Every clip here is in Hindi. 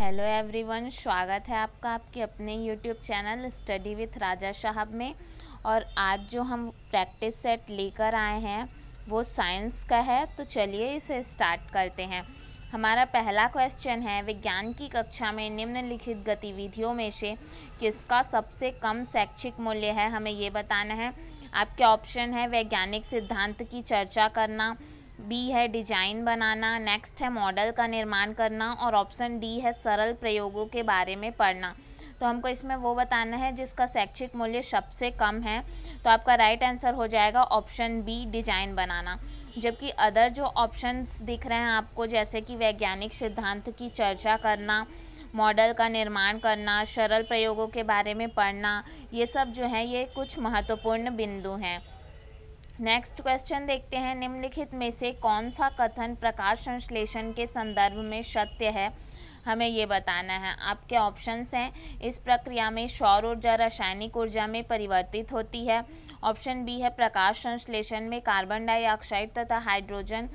हेलो एवरीवन स्वागत है आपका आपके अपने YouTube channel study with Raja Sahab में और आज जो हम प्रैक्टिस सेट लेकर आए हैं वो साइंस का है तो चलिए इसे स्टार्ट करते हैं हमारा पहला क्वेश्चन है विज्ञान की कक्षा में निम्नलिखित गतिविधियों में से किसका सबसे कम शैक्षिक मूल्य है हमें ये बताना है आपके ऑप्शन है वैज्ञानिक सिद्धांत की चर्चा करना बी है डिजाइन बनाना नेक्स्ट है मॉडल का निर्माण करना और ऑप्शन डी है सरल प्रयोगों के बारे में पढ़ना तो हमको इसमें वो बताना है जिसका शैक्षिक मूल्य सबसे कम है तो आपका राइट आंसर हो जाएगा ऑप्शन बी डिजाइन बनाना जबकि अदर जो ऑप्शंस दिख रहे हैं आपको जैसे कि वैज्ञानिक सिद्धांत की चर्चा करना मॉडल का निर्माण करना सरल प्रयोगों के बारे में पढ़ना ये सब जो है ये कुछ महत्वपूर्ण बिंदु हैं नेक्स्ट क्वेश्चन देखते हैं निम्नलिखित में से कौन सा कथन प्रकाश संश्लेषण के संदर्भ में सत्य है हमें ये बताना है आपके ऑप्शंस हैं इस प्रक्रिया में सौर ऊर्जा रासायनिक ऊर्जा में परिवर्तित होती है ऑप्शन बी है प्रकाश संश्लेषण में कार्बन डाइऑक्साइड तथा हाइड्रोजन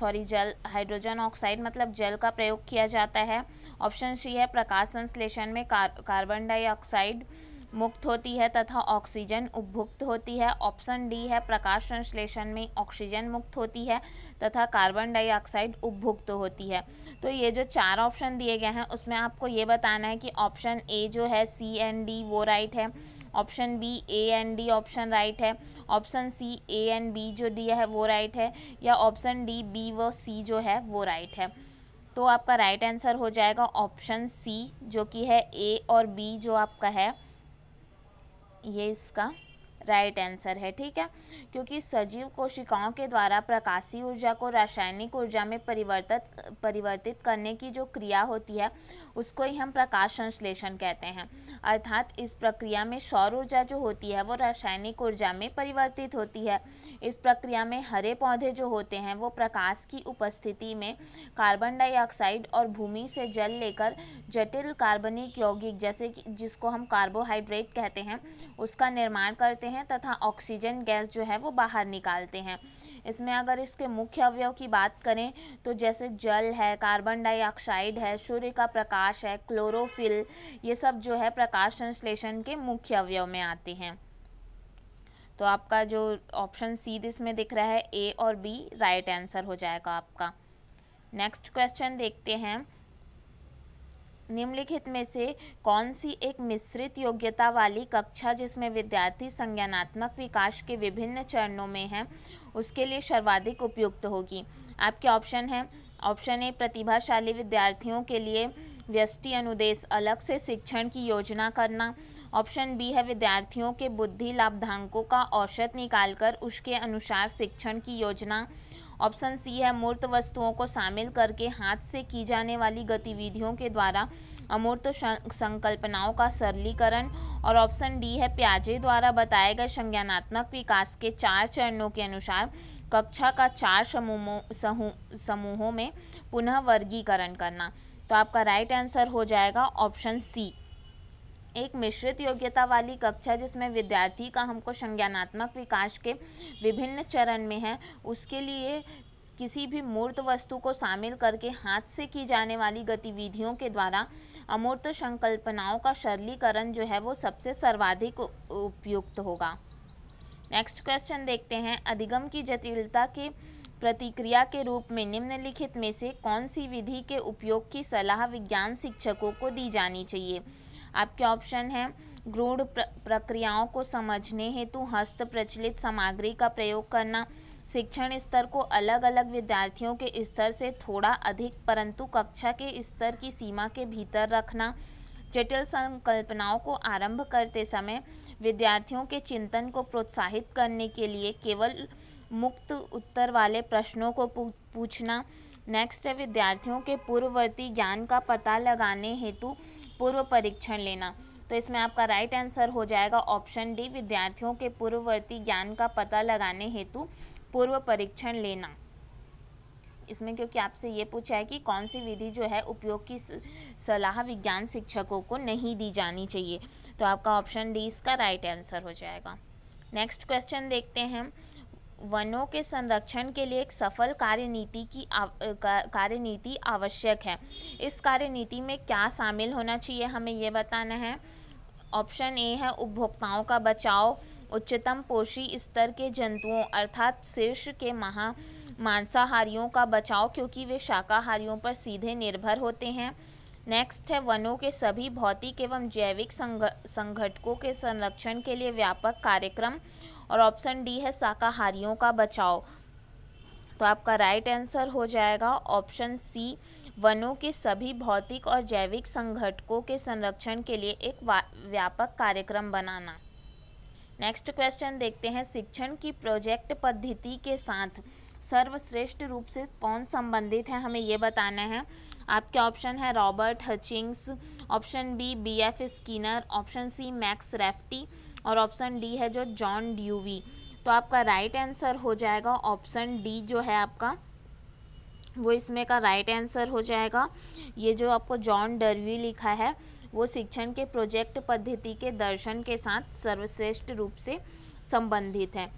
सॉरी जल हाइड्रोजन ऑक्साइड मतलब जल का प्रयोग किया जाता है ऑप्शन सी है प्रकाश संश्लेषण में कार, कार्बन डाइऑक्साइड मुक्त होती है तथा ऑक्सीजन उपभुक्त होती है ऑप्शन डी है प्रकाश संश्लेषण में ऑक्सीजन मुक्त होती है तथा कार्बन डाइऑक्साइड उपभुक्त होती है तो ये जो चार ऑप्शन दिए गए हैं उसमें आपको ये बताना है कि ऑप्शन ए जो है सी एंड डी वो राइट है option B A and D option right है option C A and B जो दिया है वो राइट है या ऑप्शन डी बी व सी जो है वो राइट है तो आपका राइट आंसर हो जाएगा ऑप्शन सी जो कि है ए और बी जो आपका है ये इसका राइट आंसर है ठीक है क्योंकि सजीव कोशिकाओं के द्वारा प्रकाशीय ऊर्जा को रासायनिक ऊर्जा में परिवर्तित परिवर्तित करने की जो क्रिया होती है उसको ही हम प्रकाश संश्लेषण कहते हैं अर्थात इस प्रक्रिया में सौर ऊर्जा जो होती है वो रासायनिक ऊर्जा में परिवर्तित होती है इस प्रक्रिया में हरे पौधे जो होते हैं वो प्रकाश की उपस्थिति में कार्बन डाइऑक्साइड और भूमि से जल लेकर जटिल कार्बनिक यौगिक जैसे कि जिसको हम कार्बोहाइड्रेट कहते हैं उसका निर्माण करते हैं हैं तथा ऑक्सीजन गैस जो है वो बाहर निकालते हैं इसमें अगर इसके मुख्य अवयव की बात करें तो जैसे जल है कार्बन डाइऑक्साइड है सूर्य का प्रकाश है क्लोरोफिल ये सब जो है प्रकाश संश्लेषण के मुख्य अवयव में आते हैं तो आपका जो ऑप्शन सी इसमें दिख रहा है ए और बी राइट आंसर हो जाएगा आपका नेक्स्ट क्वेश्चन देखते हैं निम्नलिखित में से कौन सी एक मिश्रित योग्यता वाली कक्षा जिसमें विद्यार्थी संज्ञानात्मक विकास के विभिन्न चरणों में हैं उसके लिए सर्वाधिक उपयुक्त होगी आपके ऑप्शन हैं ऑप्शन ए प्रतिभाशाली विद्यार्थियों के लिए व्यष्टि अनुदेश अलग से शिक्षण की योजना करना ऑप्शन बी है विद्यार्थियों के बुद्धि लाभधांकों का औसत निकालकर उसके अनुसार शिक्षण की योजना ऑप्शन सी है मूर्त वस्तुओं को शामिल करके हाथ से की जाने वाली गतिविधियों के द्वारा अमूर्त संकल्पनाओं का सरलीकरण और ऑप्शन डी है प्याजे द्वारा बताए गए संज्ञानात्मक विकास के चार चरणों के अनुसार कक्षा का चार समूहों समूहों में पुनः वर्गीकरण करना तो आपका राइट आंसर हो जाएगा ऑप्शन सी एक मिश्रित योग्यता वाली कक्षा जिसमें विद्यार्थी का हमको संज्ञानात्मक विकास के विभिन्न चरण में है उसके लिए किसी भी मूर्त वस्तु को शामिल करके हाथ से की जाने वाली गतिविधियों के द्वारा अमूर्त संकल्पनाओं का सरलीकरण जो है वो सबसे सर्वाधिक उपयुक्त होगा नेक्स्ट क्वेश्चन देखते हैं अधिगम की जटिलता के प्रतिक्रिया के रूप में निम्नलिखित में से कौन सी विधि के उपयोग की सलाह विज्ञान शिक्षकों को दी जानी चाहिए आपके ऑप्शन हैं गूढ़ प्रक्रियाओं को समझने हेतु हस्त प्रचलित सामग्री का प्रयोग करना शिक्षण स्तर को अलग अलग विद्यार्थियों के स्तर से थोड़ा अधिक परंतु कक्षा के स्तर की सीमा के भीतर रखना जटिल संकल्पनाओं को आरंभ करते समय विद्यार्थियों के चिंतन को प्रोत्साहित करने के लिए केवल मुक्त उत्तर वाले प्रश्नों को पूछना नेक्स्ट है विद्यार्थियों के पूर्ववर्ती ज्ञान का पता लगाने हेतु पूर्व परीक्षण लेना तो इसमें आपका राइट आंसर हो जाएगा ऑप्शन डी विद्यार्थियों के पूर्ववर्ती ज्ञान का पता लगाने हेतु पूर्व परीक्षण लेना इसमें क्योंकि आपसे ये पूछा है कि कौन सी विधि जो है उपयोग की सलाह विज्ञान शिक्षकों को नहीं दी जानी चाहिए तो आपका ऑप्शन डी इसका राइट आंसर हो जाएगा नेक्स्ट क्वेश्चन देखते हैं वनों के संरक्षण के लिए एक सफल कार्यनीति की कार्यनीति आवश्यक है इस कार्यनीति में क्या शामिल होना चाहिए हमें ये बताना है ऑप्शन ए है उपभोक्ताओं का बचाव उच्चतम पोषी स्तर के जंतुओं अर्थात शीर्ष के महा मांसाहारियों का बचाव क्योंकि वे शाकाहारियों पर सीधे निर्भर होते हैं नेक्स्ट है वनों के सभी भौतिक एवं जैविक संग, संगठकों के संरक्षण के लिए व्यापक कार्यक्रम और ऑप्शन डी है शाकाहारियों का बचाव तो आपका राइट आंसर हो जाएगा ऑप्शन सी वनों के सभी भौतिक और जैविक संघटकों के संरक्षण के लिए एक व्यापक कार्यक्रम बनाना नेक्स्ट क्वेश्चन देखते हैं शिक्षण की प्रोजेक्ट पद्धति के साथ सर्वश्रेष्ठ रूप से कौन संबंधित है हमें ये बताना है आपके ऑप्शन है Robert Hutchings option B B F Skinner option C Max Rafferty और ऑप्शन डी है जो जॉन ड्यूवी तो आपका राइट right आंसर हो जाएगा ऑप्शन डी जो है आपका वो इसमें का राइट right आंसर हो जाएगा ये जो आपको जॉन डरवी लिखा है वो शिक्षण के प्रोजेक्ट पद्धति के दर्शन के साथ सर्वश्रेष्ठ रूप से संबंधित है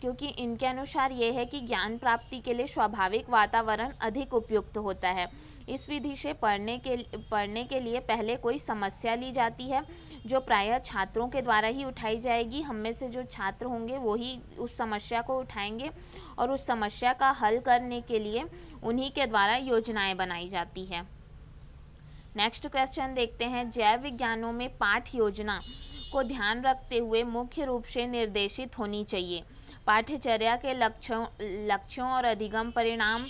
क्योंकि इनके अनुसार ये है कि ज्ञान प्राप्ति के लिए स्वाभाविक वातावरण अधिक उपयुक्त होता है इस विधि से पढ़ने के पढ़ने के लिए पहले कोई समस्या ली जाती है जो प्रायः छात्रों के द्वारा ही उठाई जाएगी हम में से जो छात्र होंगे वही उस समस्या को उठाएंगे और उस समस्या का हल करने के लिए उन्हीं के द्वारा योजनाएं बनाई जाती है नेक्स्ट क्वेश्चन देखते हैं जैव विज्ञानों में पाठ योजना को ध्यान रखते हुए मुख्य रूप से निर्देशित होनी चाहिए पाठ्यचर्या के लक्ष्यों लक्ष्यों और अधिगम परिणाम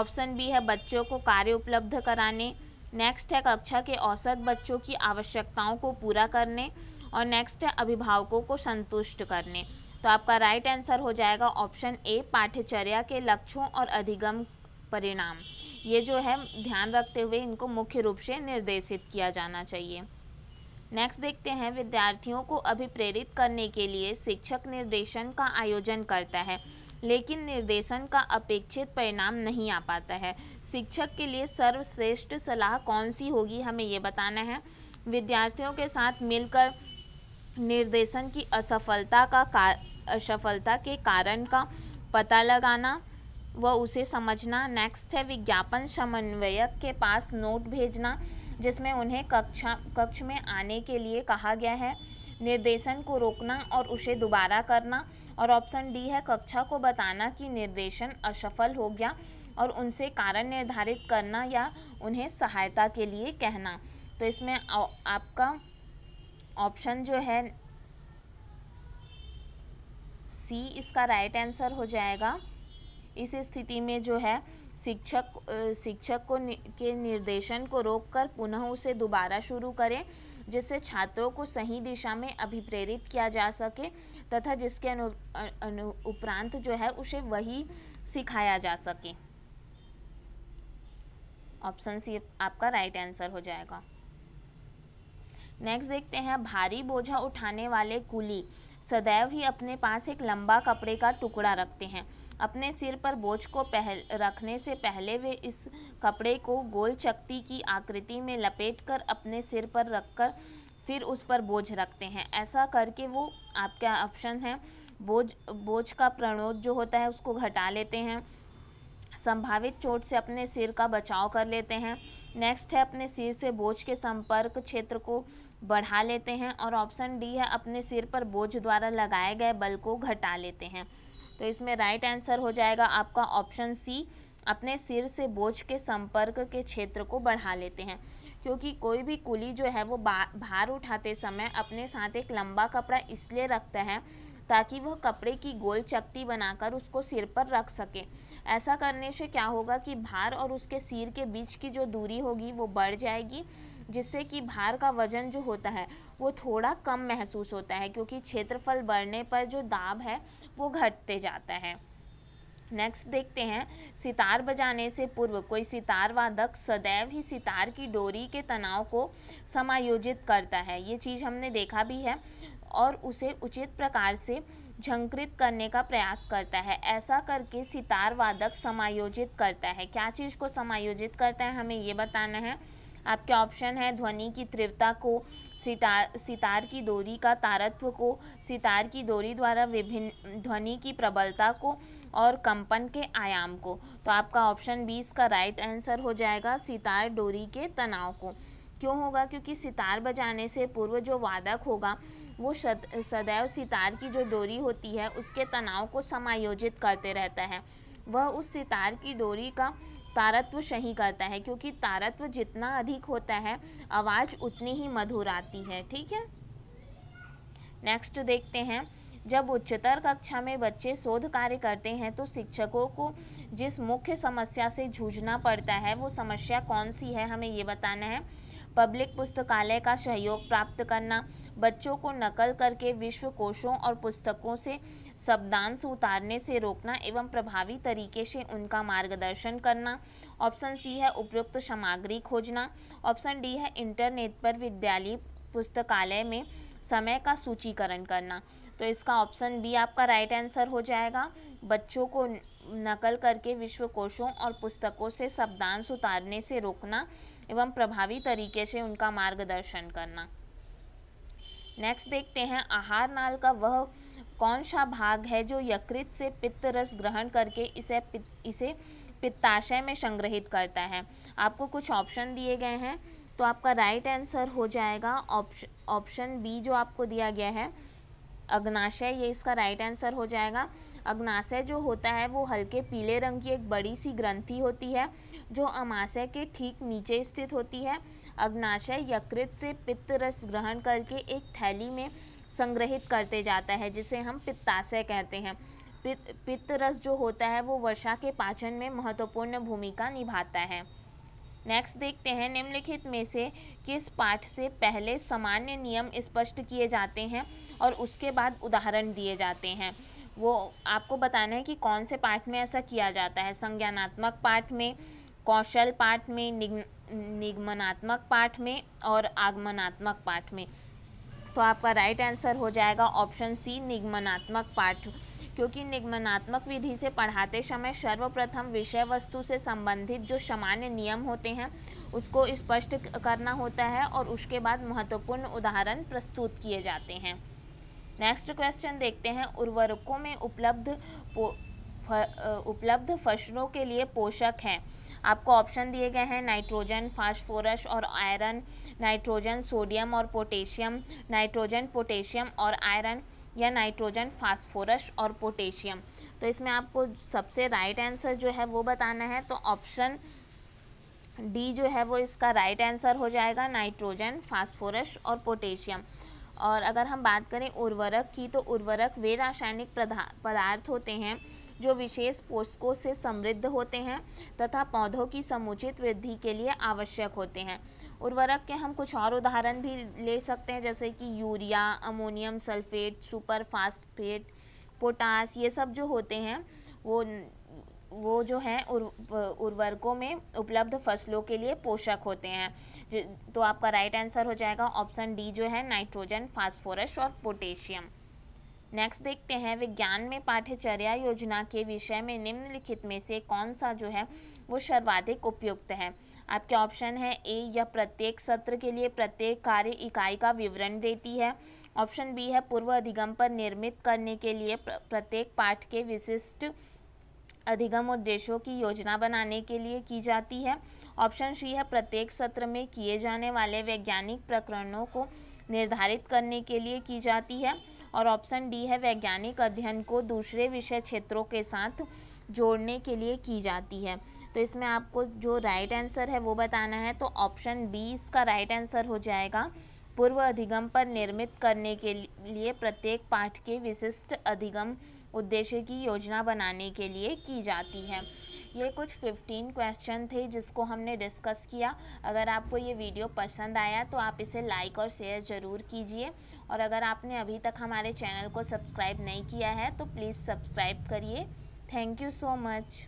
ऑप्शन बी है बच्चों को कार्य उपलब्ध कराने नेक्स्ट है कक्षा के औसत बच्चों की आवश्यकताओं को पूरा करने और नेक्स्ट है अभिभावकों को संतुष्ट करने तो आपका राइट आंसर हो जाएगा ऑप्शन ए पाठ्यचर्या के लक्ष्यों और अधिगम परिणाम ये जो है ध्यान रखते हुए इनको मुख्य रूप से निर्देशित किया जाना चाहिए नेक्स्ट देखते हैं विद्यार्थियों को अभिप्रेरित करने के लिए शिक्षक निर्देशन का आयोजन करता है लेकिन निर्देशन का अपेक्षित परिणाम नहीं आ पाता है शिक्षक के लिए सर्वश्रेष्ठ सलाह कौन सी होगी हमें ये बताना है विद्यार्थियों के साथ मिलकर निर्देशन की असफलता का, असफलता के कारण का पता लगाना व उसे समझना नेक्स्ट है विज्ञापन समन्वयक के पास नोट भेजना जिसमें उन्हें कक्षा कक्ष में आने के लिए कहा गया है निर्देशन को रोकना और उसे दोबारा करना और ऑप्शन डी है कक्षा को बताना कि निर्देशन असफल हो गया और उनसे कारण निर्धारित करना या उन्हें सहायता के लिए कहना तो इसमें आपका ऑप्शन जो है सी इसका राइट आंसर हो जाएगा इस स्थिति में जो है शिक्षक शिक्षक को के निर्देशन को रोककर पुनः उसे दोबारा शुरू करें जिससे छात्रों को सही दिशा में अभिप्रेरित किया जा सके तथा जिसके अनु, अनु उपरांत जो है उसे वही सिखाया जा सके ऑप्शन सी आपका राइट आंसर हो जाएगा नेक्स्ट देखते हैं भारी बोझा उठाने वाले कुली सदैव ही अपने पास एक लंबा कपड़े का टुकड़ा रखते हैं अपने सिर पर बोझ को पहल रखने से पहले वे इस कपड़े को गोल चकती की आकृति में लपेटकर अपने सिर पर रखकर फिर उस पर बोझ रखते हैं ऐसा करके वो आपका ऑप्शन है बोझ बोझ का प्रणोद जो होता है उसको घटा लेते हैं संभावित चोट से अपने सिर का बचाव कर लेते हैं नेक्स्ट है अपने सिर से बोझ के संपर्क क्षेत्र को बढ़ा लेते हैं और ऑप्शन डी है अपने सिर पर बोझ द्वारा लगाए गए बल को घटा लेते हैं तो इसमें राइट आंसर हो जाएगा आपका ऑप्शन सी अपने सिर से बोझ के संपर्क के क्षेत्र को बढ़ा लेते हैं क्योंकि कोई भी कुली जो है वो भार उठाते समय अपने साथ एक लंबा कपड़ा इसलिए रखता है ताकि वह कपड़े की गोल चक्ती बनाकर उसको सिर पर रख सके ऐसा करने से क्या होगा कि भार और उसके सिर के बीच की जो दूरी होगी वो बढ़ जाएगी जिससे कि भार का वजन जो होता है वो थोड़ा कम महसूस होता है क्योंकि क्षेत्रफल बढ़ने पर जो दाब है वो घटते जाता है नेक्स्ट देखते हैं सितार बजाने से पूर्व कोई सितार वादक सदैव ही सितार की डोरी के तनाव को समायोजित करता है ये चीज़ हमने देखा भी है और उसे उचित प्रकार से झंकृत करने का प्रयास करता है ऐसा करके सितार वादक समायोजित करता है क्या चीज़ को समायोजित करता है हमें ये बताना है आपके ऑप्शन है ध्वनि की तीव्रता को सितार सितार की डोरी का तारत्व को सितार की डोरी द्वारा विभिन्न ध्वनि की प्रबलता को और कंपन के आयाम को तो आपका ऑप्शन बी इसका राइट आंसर हो जाएगा सितार डोरी के तनाव को क्यों होगा क्योंकि सितार बजाने से पूर्व जो वादक होगा वो सदैव सितार की जो डोरी होती है उसके तनाव को समायोजित करते रहता है वह उस सितार की डोरी का तारत्व सही करता है क्योंकि तारत्व जितना अधिक होता है आवाज़ उतनी ही मधुर आती है ठीक है नेक्स्ट देखते हैं जब उच्चतर कक्षा में बच्चे शोध कार्य करते हैं तो शिक्षकों को जिस मुख्य समस्या से जूझना पड़ता है वो समस्या कौन सी है हमें ये बताना है पब्लिक पुस्तकालय का सहयोग प्राप्त करना बच्चों को नकल करके विश्व कोशों और पुस्तकों से शब्दांश उतारने से रोकना एवं प्रभावी तरीके से उनका मार्गदर्शन करना ऑप्शन सी है उपयुक्त सामग्री खोजना ऑप्शन डी है इंटरनेट पर विद्यालय पुस्तकालय में समय का सूचीकरण करना तो इसका ऑप्शन बी आपका राइट आंसर हो जाएगा बच्चों को नकल करके विश्वकोशों और पुस्तकों से शब्दांश उतारने से रोकना एवं प्रभावी तरीके से उनका मार्गदर्शन करना नेक्स्ट देखते हैं आहार नाल का वह कौन सा भाग है जो यकृत से पित्त रस ग्रहण करके इसे पित, इसे पित्ताशय में संग्रहित करता है आपको कुछ ऑप्शन दिए गए हैं तो आपका राइट आंसर हो जाएगा ऑप्शन ऑप्शन बी जो आपको दिया गया है अग्नाशय ये इसका राइट आंसर हो जाएगा अग्नाशय जो होता है वो हल्के पीले रंग की एक बड़ी सी ग्रंथि होती है जो अमाशय के ठीक नीचे स्थित होती है अग्नाशय यकृत से पित्त रस ग्रहण करके एक थैली में संग्रहित करते जाता है जिसे हम पित्ताशय कहते हैं पित्त रस जो होता है वो वर्षा के पाचन में महत्वपूर्ण भूमिका निभाता है नेक्स्ट देखते हैं निम्नलिखित में से किस पाठ से पहले सामान्य नियम स्पष्ट किए जाते हैं और उसके बाद उदाहरण दिए जाते हैं वो आपको बताना है कि कौन से पाठ में ऐसा किया जाता है संज्ञानात्मक पाठ में कौशल पाठ में निगमनात्मक पाठ में और आगमनात्मक पाठ में तो आपका राइट आंसर हो जाएगा ऑप्शन सी निगमनात्मक पाठ क्योंकि निगमनात्मक विधि से पढ़ाते समय सर्वप्रथम विषय वस्तु से संबंधित जो सामान्य नियम होते हैं उसको स्पष्ट करना होता है और उसके बाद महत्वपूर्ण उदाहरण प्रस्तुत किए जाते हैं नेक्स्ट क्वेश्चन देखते हैं उर्वरकों में उपलब्ध उपलब्ध फसलों के लिए पोषक हैं आपको ऑप्शन दिए गए हैं नाइट्रोजन फास्फोरस और आयरन नाइट्रोजन सोडियम और पोटेशियम नाइट्रोजन पोटेशियम और आयरन या नाइट्रोजन फास्फोरस और पोटेशियम तो इसमें आपको सबसे राइट आंसर जो है वो बताना है तो ऑप्शन डी जो है वो इसका राइट आंसर हो जाएगा नाइट्रोजन फास्फोरस और पोटेशियम और अगर हम बात करें उर्वरक की तो उर्वरक वे रासायनिक पदार्थ होते हैं जो विशेष पोषकों से समृद्ध होते हैं तथा पौधों की समुचित वृद्धि के लिए आवश्यक होते हैं उर्वरक के हम कुछ और उदाहरण भी ले सकते हैं जैसे कि urea ammonium sulphate super phosphate potash ये सब जो होते हैं वो वो जो है उर्वरकों में उपलब्ध फसलों के लिए पोषक होते हैं तो आपका राइट आंसर हो जाएगा ऑप्शन डी जो है नाइट्रोजन फास्फोरस और पोटेशियम नेक्स्ट देखते हैं विज्ञान में पाठ्यचर्या योजना के विषय में निम्नलिखित में से कौन सा जो है वो सर्वाधिक उपयुक्त है आपके ऑप्शन है ए यह प्रत्येक सत्र के लिए प्रत्येक कार्य इकाई का विवरण देती है ऑप्शन बी है पूर्व अधिगम पर निर्मित करने के लिए प्रत्येक पाठ के विशिष्ट अधिगम उद्देश्यों की योजना बनाने के लिए की जाती है ऑप्शन सी है प्रत्येक सत्र में किए जाने वाले वैज्ञानिक प्रकरणों को निर्धारित करने के लिए की जाती है और ऑप्शन डी है वैज्ञानिक अध्ययन को दूसरे विषय क्षेत्रों के साथ जोड़ने के लिए की जाती है तो इसमें आपको जो राइट आंसर है वो बताना है तो ऑप्शन बी इसका राइट आंसर हो जाएगा पूर्व अधिगम पर निर्मित करने के लिए प्रत्येक पाठ के विशिष्ट अधिगम उद्देश्य की योजना बनाने के लिए की जाती है ये कुछ 15 क्वेश्चन थे जिसको हमने डिस्कस किया अगर आपको ये वीडियो पसंद आया तो आप इसे लाइक और शेयर ज़रूर कीजिए और अगर आपने अभी तक हमारे चैनल को सब्सक्राइब नहीं किया है तो प्लीज़ सब्सक्राइब करिए थैंक यू सो मच